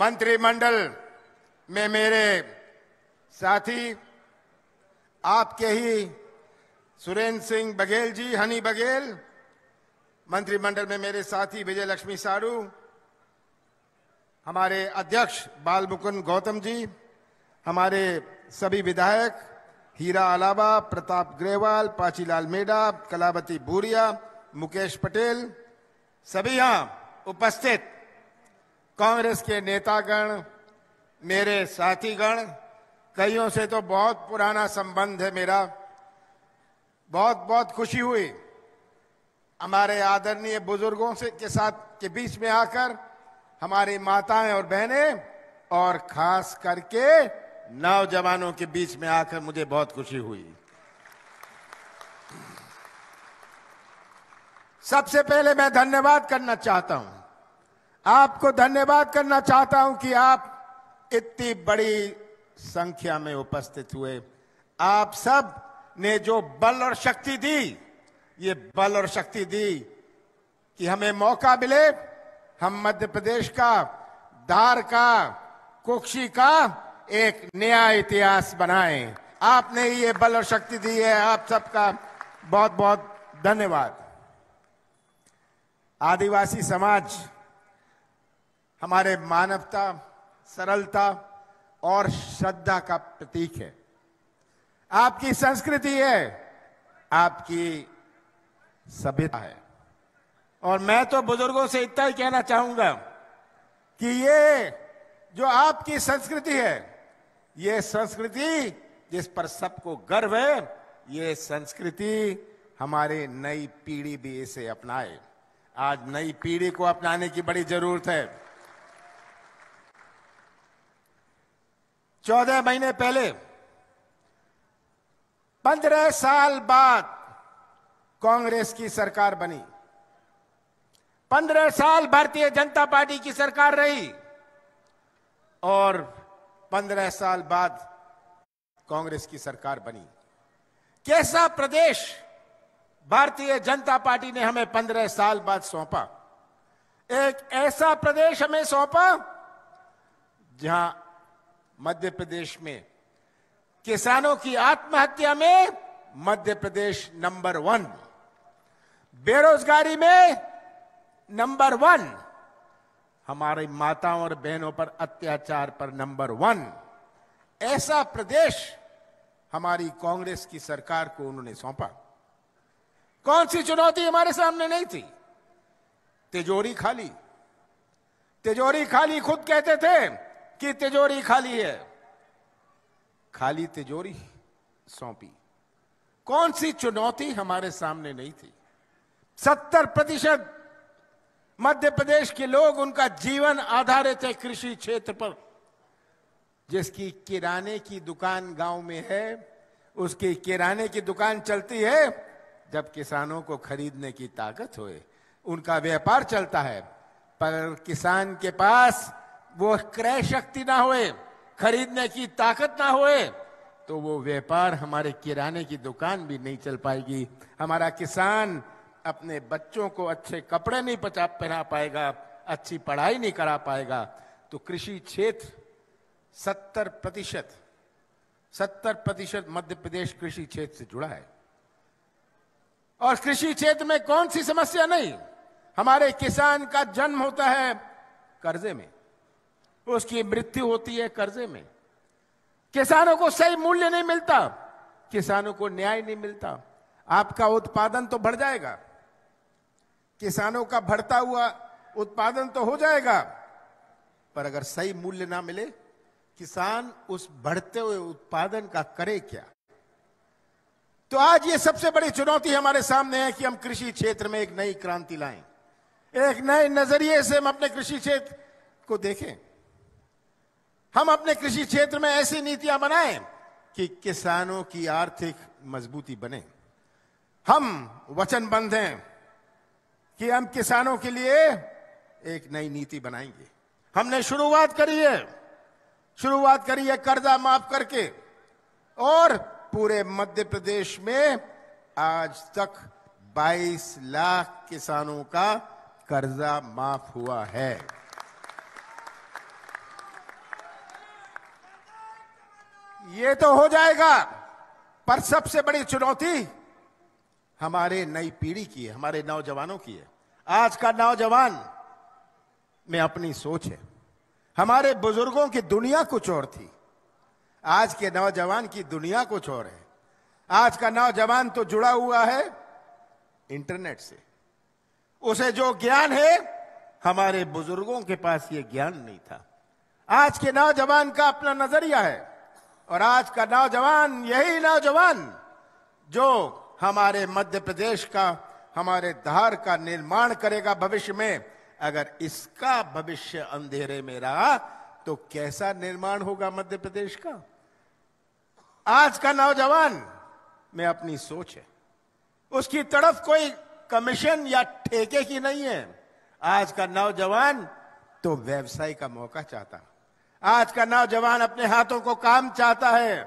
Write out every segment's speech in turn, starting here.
मंत्रिमंडल में मेरे साथी आपके ही सुरेंद्र सिंह बघेल जी हनी बघेल मंत्रिमंडल में मेरे साथी विजय लक्ष्मी साड़ू हमारे अध्यक्ष बाल मुकुंद गौतम जी हमारे सभी विधायक हीरा अलावा प्रताप ग्रेवाल पाचीलाल मेडा कलावती भूरिया मुकेश पटेल सभी यहां उपस्थित कांग्रेस के नेतागण मेरे साथीगण कईयों से तो बहुत पुराना संबंध है मेरा बहुत बहुत खुशी हुई हमारे आदरणीय बुजुर्गों से के साथ के बीच में आकर हमारी माताएं और बहनें और खास करके नौजवानों के बीच में आकर मुझे बहुत खुशी हुई सबसे पहले मैं धन्यवाद करना चाहता हूं आपको धन्यवाद करना चाहता हूं कि आप इतनी बड़ी संख्या में उपस्थित हुए आप सब ने जो बल और शक्ति दी ये बल और शक्ति दी कि हमें मौका मिले हम मध्य प्रदेश का धार का कुक्षी का एक नया इतिहास बनाएं। आपने ये बल और शक्ति दी है आप सबका बहुत बहुत धन्यवाद आदिवासी समाज हमारे मानवता सरलता और श्रद्धा का प्रतीक है आपकी संस्कृति है आपकी सभ्यता है और मैं तो बुजुर्गों से इतना ही कहना चाहूंगा कि ये जो आपकी संस्कृति है ये संस्कृति जिस पर सबको गर्व है ये संस्कृति हमारी नई पीढ़ी भी इसे अपनाए आज नई पीढ़ी को अपनाने की बड़ी जरूरत है चौदह महीने पहले पंद्रह साल बाद कांग्रेस की सरकार बनी पंद्रह साल भारतीय जनता पार्टी की सरकार रही और पंद्रह साल बाद कांग्रेस की सरकार बनी कैसा प्रदेश भारतीय जनता पार्टी ने हमें पंद्रह साल बाद सौंपा एक ऐसा प्रदेश हमें सौंपा जहां मध्य प्रदेश में किसानों की आत्महत्या में मध्य प्रदेश नंबर वन बेरोजगारी में नंबर वन हमारे माताओं और बहनों पर अत्याचार पर नंबर वन ऐसा प्रदेश हमारी कांग्रेस की सरकार को उन्होंने सौंपा कौन सी चुनौती हमारे सामने नहीं थी तिजोरी खाली तिजोरी खाली खुद कहते थे कि तिजोरी खाली है खाली तिजोरी सौंपी कौन सी चुनौती हमारे सामने नहीं थी सत्तर प्रतिशत मध्य प्रदेश के लोग उनका जीवन आधारित है कृषि क्षेत्र पर जिसकी किराने की दुकान गांव में है उसकी किराने की दुकान चलती है जब किसानों को खरीदने की ताकत होए उनका व्यापार चलता है पर किसान के पास वो क्रय शक्ति ना होए खरीदने की ताकत ना होए तो वो व्यापार हमारे किराने की दुकान भी नहीं चल पाएगी हमारा किसान अपने बच्चों को अच्छे कपड़े नहीं पचा पहना पाएगा अच्छी पढ़ाई नहीं करा पाएगा तो कृषि क्षेत्र सत्तर प्रतिशत सत्तर प्रतिशत मध्य प्रदेश कृषि क्षेत्र से जुड़ा है और कृषि क्षेत्र में कौन सी समस्या नहीं हमारे किसान का जन्म होता है कर्जे में उसकी मृत्यु होती है कर्जे में किसानों को सही मूल्य नहीं मिलता किसानों को न्याय नहीं मिलता आपका उत्पादन तो बढ़ जाएगा किसानों का बढ़ता हुआ उत्पादन तो हो जाएगा पर अगर सही मूल्य ना मिले किसान उस बढ़ते हुए उत्पादन का करे क्या तो आज ये सबसे बड़ी चुनौती हमारे सामने है कि हम कृषि क्षेत्र में एक नई क्रांति लाएं एक नए नजरिए से हम अपने कृषि क्षेत्र को देखें हम अपने कृषि क्षेत्र में ऐसी नीतियां बनाएं कि किसानों की आर्थिक मजबूती बने हम वचनबंध हैं कि हम किसानों के लिए एक नई नीति बनाएंगे हमने शुरुआत करी है शुरुआत करी है कर्जा माफ करके और पूरे मध्य प्रदेश में आज तक 22 लाख किसानों का कर्जा माफ हुआ है ये तो हो जाएगा पर सबसे बड़ी चुनौती हमारे नई पीढ़ी की है हमारे नौजवानों की है आज का नौजवान में अपनी सोच है हमारे बुजुर्गों की दुनिया कुछ और थी आज के नौजवान की दुनिया कुछ और है आज का नौजवान तो जुड़ा हुआ है इंटरनेट से उसे जो ज्ञान है हमारे बुजुर्गों के पास ये ज्ञान नहीं था आज के नौजवान का अपना नजरिया है और आज का नौजवान यही नौजवान जो हमारे मध्य प्रदेश का हमारे धार का निर्माण करेगा भविष्य में अगर इसका भविष्य अंधेरे में रहा तो कैसा निर्माण होगा मध्य प्रदेश का आज का नौजवान में अपनी सोच है उसकी तरफ कोई कमीशन या ठेके की नहीं है आज का नौजवान तो व्यवसाय का मौका चाहता है आज का नौजवान अपने हाथों को काम चाहता है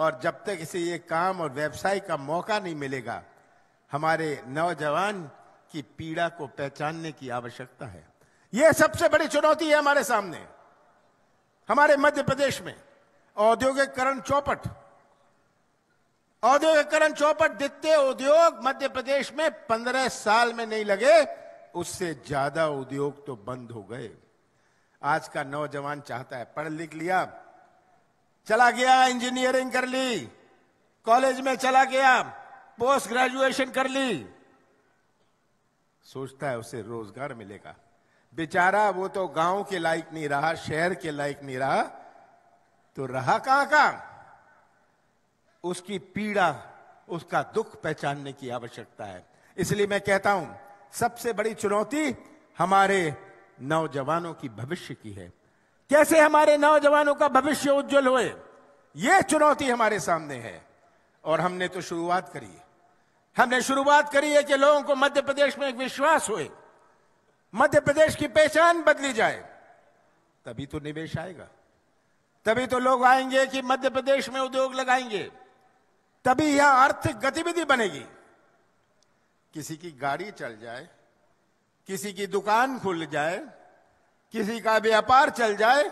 और जब तक इसे ये काम और व्यवसाय का मौका नहीं मिलेगा हमारे नौजवान की पीड़ा को पहचानने की आवश्यकता है यह सबसे बड़ी चुनौती है हमारे सामने हमारे मध्य प्रदेश में औद्योगिकरण चौपट औद्योगिकरण चौपट दिखते उद्योग मध्य प्रदेश में पंद्रह साल में नहीं लगे उससे ज्यादा उद्योग तो बंद हो गए आज का नौजवान चाहता है पढ़ लिख लिया चला गया इंजीनियरिंग कर ली कॉलेज में चला गया पोस्ट ग्रेजुएशन कर ली सोचता है उसे रोजगार मिलेगा बेचारा वो तो गांव के लायक नहीं रहा शहर के लायक नहीं रहा तो रहा कहां का उसकी पीड़ा उसका दुख पहचानने की आवश्यकता है इसलिए मैं कहता हूं सबसे बड़ी चुनौती हमारे नौजवानों की भविष्य की है कैसे हमारे नौजवानों का भविष्य उज्जवल होए ये चुनौती हमारे सामने है और हमने तो शुरुआत करी है हमने शुरुआत करी है कि लोगों को मध्य प्रदेश में एक विश्वास होए मध्य प्रदेश की पहचान बदली जाए तभी तो निवेश आएगा तभी तो लोग आएंगे कि मध्य प्रदेश में उद्योग लगाएंगे तभी यह आर्थिक गतिविधि बनेगी किसी की गाड़ी चल जाए किसी की दुकान खुल जाए किसी का व्यापार चल जाए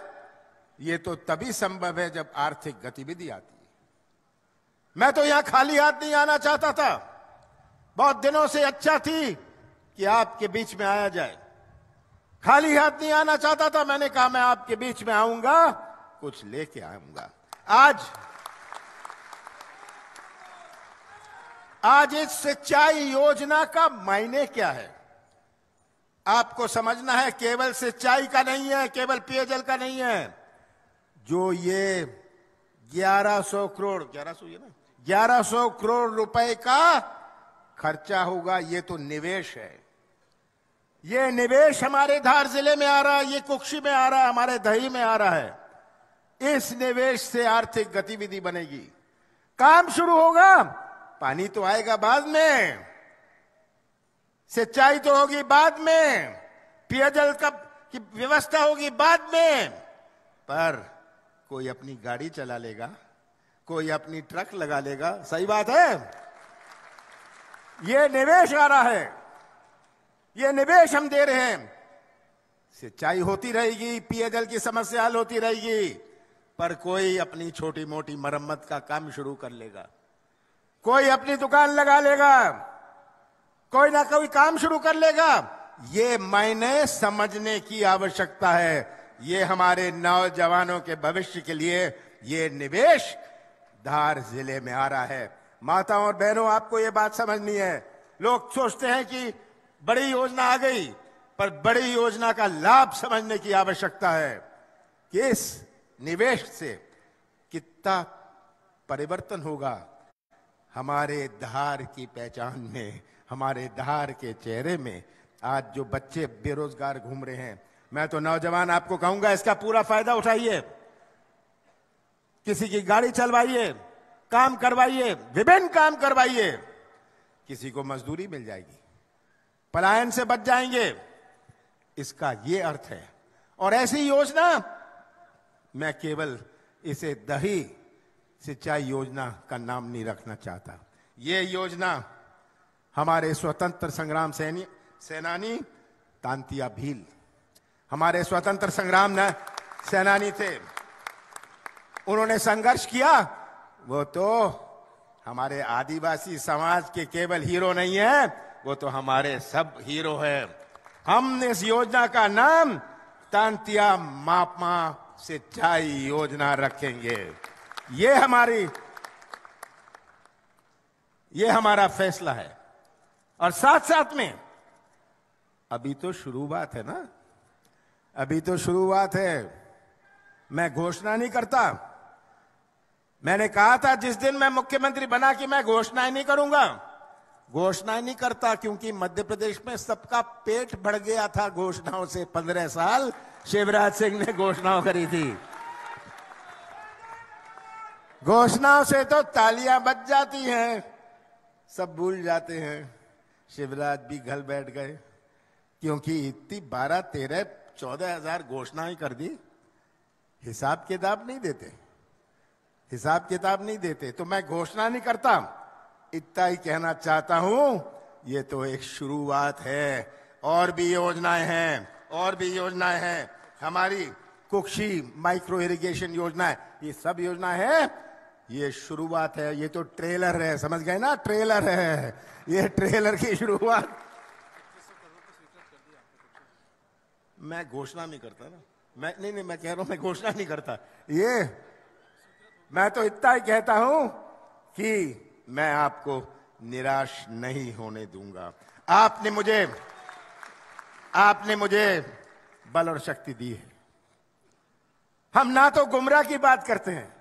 ये तो तभी संभव है जब आर्थिक गतिविधि आती है मैं तो यहां खाली हाथ नहीं आना चाहता था बहुत दिनों से अच्छा थी कि आपके बीच में आया जाए खाली हाथ नहीं आना चाहता था मैंने कहा मैं आपके बीच में आऊंगा कुछ लेके आऊंगा आज आज इस सिंचाई योजना का मायने क्या है आपको समझना है केवल सिंचाई का नहीं है केवल पेयजल का नहीं है जो ये 1100 करोड़ 1100 ये ना 1100 करोड़ रुपए का खर्चा होगा ये तो निवेश है ये निवेश हमारे धार जिले में आ रहा है ये कुक्षी में आ रहा है हमारे दही में आ रहा है इस निवेश से आर्थिक गतिविधि बनेगी काम शुरू होगा पानी तो आएगा बाद में सिंचाई तो होगी बाद में पेयजल का की व्यवस्था होगी बाद में पर कोई अपनी गाड़ी चला लेगा कोई अपनी ट्रक लगा लेगा सही बात है ये निवेश आ रहा है ये निवेश हम दे रहे हैं सिंचाई होती रहेगी पेयजल की समस्या हल होती रहेगी पर कोई अपनी छोटी मोटी मरम्मत का काम शुरू कर लेगा कोई अपनी दुकान लगा लेगा कोई ना कोई काम शुरू कर लेगा ये मायने समझने की आवश्यकता है ये हमारे नौजवानों के भविष्य के लिए ये निवेश धार जिले में आ रहा है माताओं और बहनों आपको ये बात समझनी है लोग सोचते हैं कि बड़ी योजना आ गई पर बड़ी योजना का लाभ समझने की आवश्यकता है कि इस निवेश से कितना परिवर्तन होगा हमारे धार की पहचान में हमारे धार के चेहरे में आज जो बच्चे बेरोजगार घूम रहे हैं मैं तो नौजवान आपको कहूंगा इसका पूरा फायदा उठाइए किसी की गाड़ी चलवाइए काम करवाइए विभिन्न काम करवाइए किसी को मजदूरी मिल जाएगी पलायन से बच जाएंगे इसका ये अर्थ है और ऐसी योजना मैं केवल इसे दही सिंचाई योजना का नाम नहीं रखना चाहता ये योजना हमारे स्वतंत्र संग्राम सेनी सेनानी तांतिया भील हमारे स्वतंत्र संग्राम न सेनानी थे उन्होंने संघर्ष किया वो तो हमारे आदिवासी समाज के केवल हीरो नहीं है वो तो हमारे सब हीरो है हमने इस योजना का नाम तांतिया मापमा सिंचाई योजना रखेंगे ये हमारी ये हमारा फैसला है और साथ साथ में अभी तो शुरुआत है ना अभी तो शुरुआत है मैं घोषणा नहीं करता मैंने कहा था जिस दिन मैं मुख्यमंत्री बना कि मैं घोषणा नहीं करूंगा घोषणा नहीं करता क्योंकि मध्य प्रदेश में सबका पेट भर गया था घोषणाओं से पंद्रह साल शिवराज सिंह ने घोषणाओं करी थी घोषणाओं से तो तालियां बच जाती हैं सब भूल जाते हैं शिवराज भी घर बैठ गए क्योंकि इतनी बारह तेरह चौदह हजार घोषणाएं कर दी हिसाब किताब नहीं देते हिसाब किताब नहीं देते तो मैं घोषणा नहीं करता इतना ही कहना चाहता हूं ये तो एक शुरुआत है और भी योजनाएं हैं और भी योजनाएं हैं हमारी कुक्षी माइक्रो इरिगेशन योजना है ये सब योजना है ये शुरुआत है ये तो ट्रेलर है समझ गए ना ट्रेलर है ये ट्रेलर की शुरुआत मैं घोषणा नहीं करता ना मैं नहीं नहीं मैं कह रहा हूं मैं घोषणा नहीं करता ये मैं तो इतना ही कहता हूं कि मैं आपको निराश नहीं होने दूंगा आपने मुझे आपने मुझे बल और शक्ति दी है हम ना तो गुमराह की बात करते हैं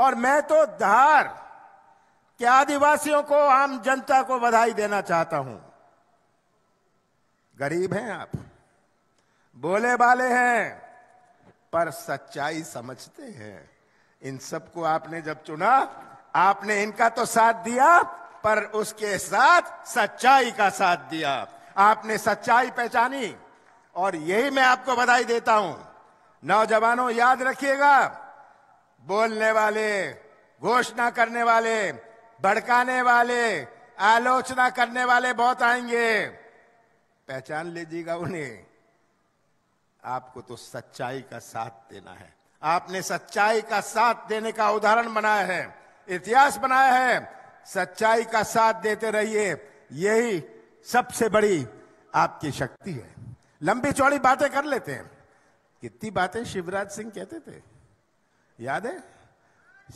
और मैं तो धार के आदिवासियों को आम जनता को बधाई देना चाहता हूं गरीब हैं आप बोले बाले हैं पर सच्चाई समझते हैं इन सबको आपने जब चुना आपने इनका तो साथ दिया पर उसके साथ सच्चाई का साथ दिया आपने सच्चाई पहचानी और यही मैं आपको बधाई देता हूं नौजवानों याद रखिएगा बोलने वाले घोषणा करने वाले भड़काने वाले आलोचना करने वाले बहुत आएंगे पहचान लीजिएगा उन्हें आपको तो सच्चाई का साथ देना है आपने सच्चाई का साथ देने का उदाहरण बनाया है इतिहास बनाया है सच्चाई का साथ देते रहिए यही सबसे बड़ी आपकी शक्ति है लंबी चौड़ी बातें कर लेते हैं कितनी बातें शिवराज सिंह कहते थे याद है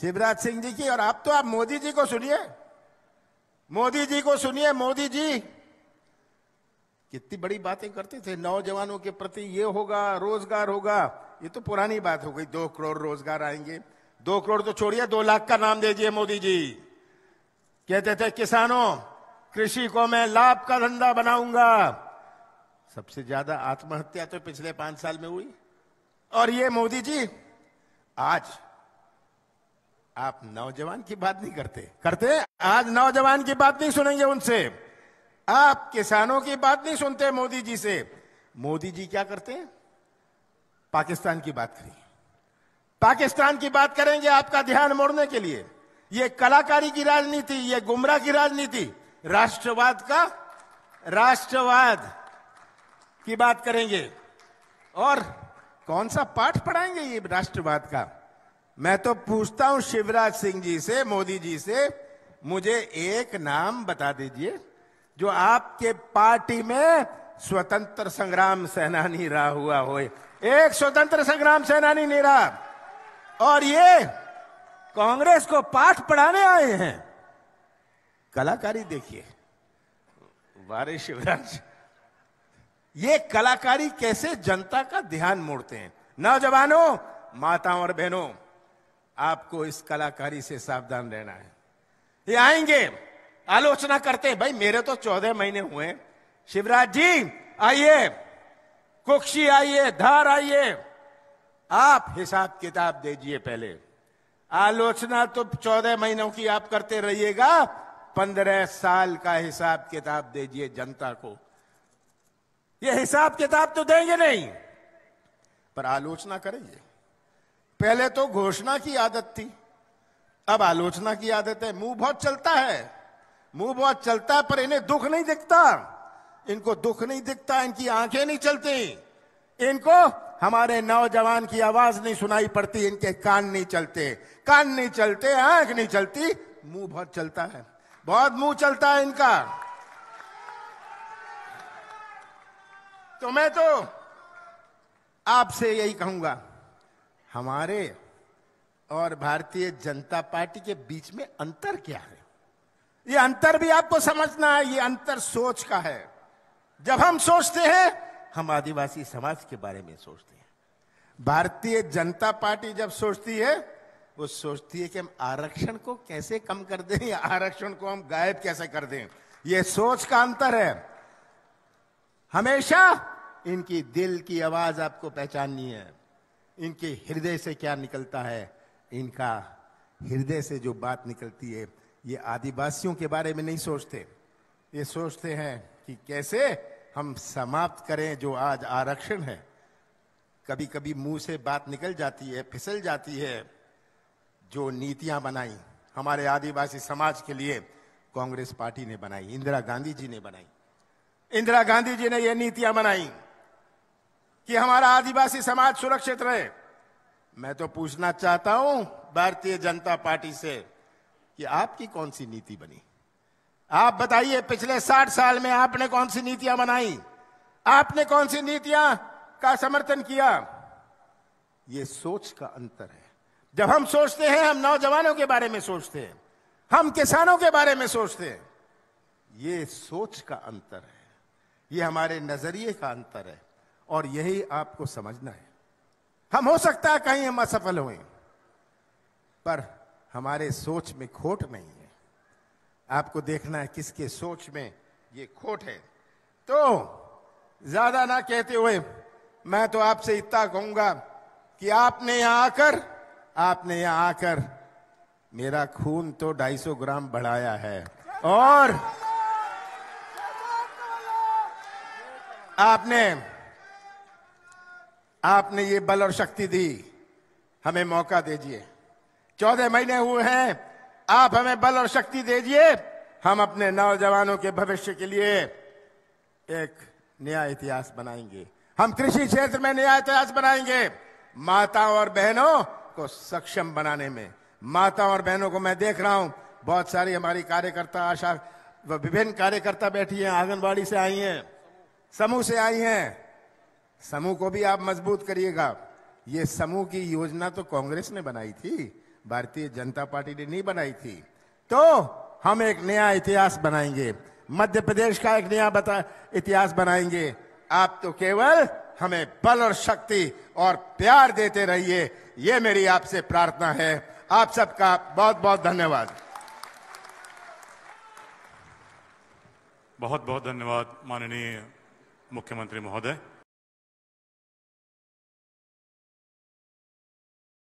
शिवराज सिंह जी की और आप तो आप मोदी जी को सुनिए मोदी जी को सुनिए मोदी जी कितनी बड़ी बातें करते थे नौजवानों के प्रति ये होगा रोजगार होगा ये तो पुरानी बात हो गई दो करोड़ रोजगार आएंगे दो करोड़ तो छोड़िए दो लाख का नाम दीजिए मोदी जी कहते थे किसानों कृषि को मैं लाभ का धंधा बनाऊंगा सबसे ज्यादा आत्महत्या तो पिछले पांच साल में हुई और ये मोदी जी आज आप नौजवान की बात नहीं करते करते आज नौजवान की बात नहीं सुनेंगे उनसे आप किसानों की बात नहीं सुनते मोदी जी से मोदी जी क्या करते हैं पाकिस्तान की बात करें पाकिस्तान की बात करेंगे आपका ध्यान मोड़ने के लिए यह कलाकारी की राजनीति ये गुमराह की राजनीति राष्ट्रवाद का राष्ट्रवाद की बात करेंगे और कौन सा पाठ पढ़ाएंगे ये राष्ट्रवाद का मैं तो पूछता हूं शिवराज सिंह जी से मोदी जी से मुझे एक नाम बता दीजिए जो आपके पार्टी में स्वतंत्र संग्राम सेनानी रहा हुआ हो एक स्वतंत्र संग्राम सेनानी नहीं रहा और ये कांग्रेस को पाठ पढ़ाने आए हैं कलाकारी देखिए वारे शिवराज ये कलाकारी कैसे जनता का ध्यान मोड़ते हैं नौजवानों माताओं और बहनों आपको इस कलाकारी से सावधान रहना है ये आएंगे आलोचना करते हैं भाई मेरे तो चौदह महीने हुए शिवराज जी आइए कुक्षी आइए धार आइए आप हिसाब किताब दीजिए पहले आलोचना तो चौदह महीनों की आप करते रहिएगा पंद्रह साल का हिसाब किताब दीजिए जनता को ये हिसाब किताब तो देंगे नहीं पर आलोचना करेंगे पहले तो घोषणा की आदत थी अब आलोचना की आदत है मुंह बहुत चलता है मुंह बहुत चलता है पर इन्हें दुख नहीं दिखता इनको दुख नहीं दिखता इनकी आंखें नहीं चलती इनको हमारे नौजवान की आवाज नहीं सुनाई पड़ती इनके कान नहीं चलते कान नहीं चलते आंख नहीं चलती मुंह बहुत चलता है बहुत मुंह चलता है इनका तो मैं तो आपसे यही कहूंगा हमारे और भारतीय जनता पार्टी के बीच में अंतर क्या है ये अंतर भी आपको समझना है ये अंतर सोच का है जब हम सोचते हैं हम आदिवासी समाज के बारे में सोचते हैं भारतीय जनता पार्टी जब सोचती है वो सोचती है कि हम आरक्षण को कैसे कम कर दें या आरक्षण को हम गायब कैसे कर दें ये सोच का अंतर है हमेशा इनकी दिल की आवाज आपको पहचाननी है इनके हृदय से क्या निकलता है इनका हृदय से जो बात निकलती है ये आदिवासियों के बारे में नहीं सोचते ये सोचते हैं कि कैसे हम समाप्त करें जो आज आरक्षण है कभी कभी मुंह से बात निकल जाती है फिसल जाती है जो नीतियां बनाई हमारे आदिवासी समाज के लिए कांग्रेस पार्टी ने बनाई इंदिरा गांधी जी ने बनाई इंदिरा गांधी जी ने ये नीतियां बनाई कि हमारा आदिवासी समाज सुरक्षित रहे मैं तो पूछना चाहता हूं भारतीय जनता पार्टी से कि आपकी कौन सी नीति बनी आप बताइए पिछले साठ साल में आपने कौन सी नीतियां बनाई आपने कौन सी नीतियां का समर्थन किया ये सोच का अंतर है जब हम सोचते हैं हम नौजवानों के बारे में सोचते हैं हम किसानों के बारे में सोचते हैं ये सोच का अंतर है ये हमारे नजरिए का अंतर है और यही आपको समझना है हम हो सकता है कहीं हम असफल हुए पर हमारे सोच में खोट नहीं है आपको देखना है किसके सोच में ये खोट है तो ज्यादा ना कहते हुए मैं तो आपसे इतना कहूंगा कि आपने यहां आकर आपने यहां आकर मेरा खून तो 250 ग्राम बढ़ाया है और आपने आपने ये बल और शक्ति दी हमें मौका दीजिए चौदह महीने हुए हैं आप हमें बल और शक्ति दीजिए हम अपने नौजवानों के भविष्य के लिए एक नया इतिहास बनाएंगे हम कृषि क्षेत्र में नया इतिहास बनाएंगे माताओं और बहनों को सक्षम बनाने में माताओं और बहनों को मैं देख रहा हूं बहुत सारी हमारी कार्यकर्ता आशा विभिन्न कार्यकर्ता बैठी हैं आंगनबाड़ी से आई हैं समूह से आई हैं समूह को भी आप मजबूत करिएगा ये समूह की योजना तो कांग्रेस ने बनाई थी भारतीय जनता पार्टी ने नहीं बनाई थी तो हम एक नया इतिहास बनाएंगे मध्य प्रदेश का एक नया बता इतिहास बनाएंगे आप तो केवल हमें बल और शक्ति और प्यार देते रहिए ये मेरी आपसे प्रार्थना है आप सबका बहुत बहुत धन्यवाद बहुत बहुत धन्यवाद माननीय मुख्यमंत्री महोदय